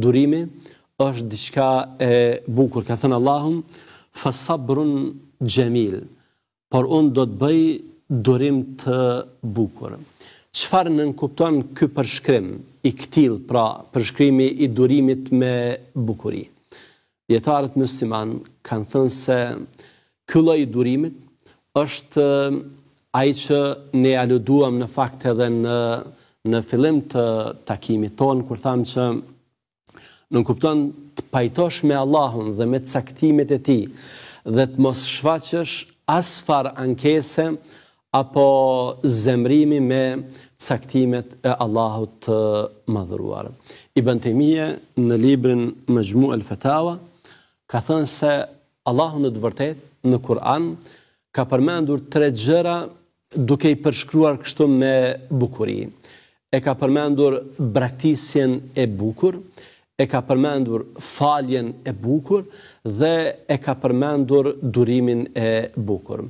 durimi është diçka e bukur ka thënë Allahu fa sabrun jamil por un do të bëj durim të bukur çfarë nën kupton ky përshkrim i këtil pra përshkrimi i durimit me bukuri, jetarët musliman kanë thënë se ky lloj durimit është um, ai që ne aluduam në fakt edhe në në fillim të takimit ton kur thamë që në kupton të pajtosh me Allahun dhe me caktimet e ti, dhe të mos shfaqësh as far ankesë apo zemrimi me caktimet e Allahut të madhuruar. I bëntimie në librin më gjmu e ka thënë se Allahun në të vërtet, në Kur'an, ka përmendur tre gjëra duke i përshkruar kështu me bukurin. E ka përmendur braktisjen e bukurin, e ka përmendur faljen e bukur dhe e ka përmendur durimin e bukur